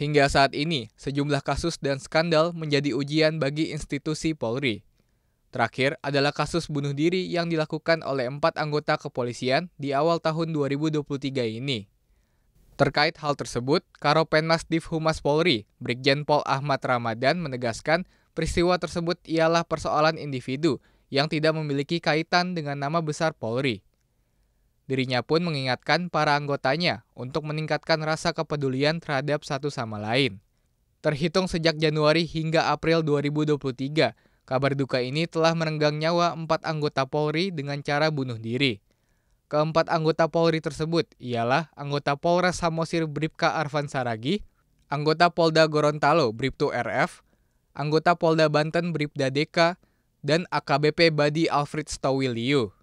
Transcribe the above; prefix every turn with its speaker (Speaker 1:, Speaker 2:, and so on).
Speaker 1: Hingga saat ini, sejumlah kasus dan skandal menjadi ujian bagi institusi Polri. Terakhir adalah kasus bunuh diri yang dilakukan oleh empat anggota kepolisian di awal tahun 2023 ini. Terkait hal tersebut, Karopenmas Div Humas Polri, Brigjen Pol Ahmad Ramadan menegaskan peristiwa tersebut ialah persoalan individu yang tidak memiliki kaitan dengan nama besar Polri. Dirinya pun mengingatkan para anggotanya untuk meningkatkan rasa kepedulian terhadap satu sama lain. Terhitung sejak Januari hingga April 2023, kabar duka ini telah merenggang nyawa empat anggota Polri dengan cara bunuh diri. Keempat anggota Polri tersebut ialah anggota Polres Samosir Bripka Arvan Saragi, anggota Polda Gorontalo Bripto RF, anggota Polda Banten Bripda Deka, dan AKBP Badi Alfred Stowiliu.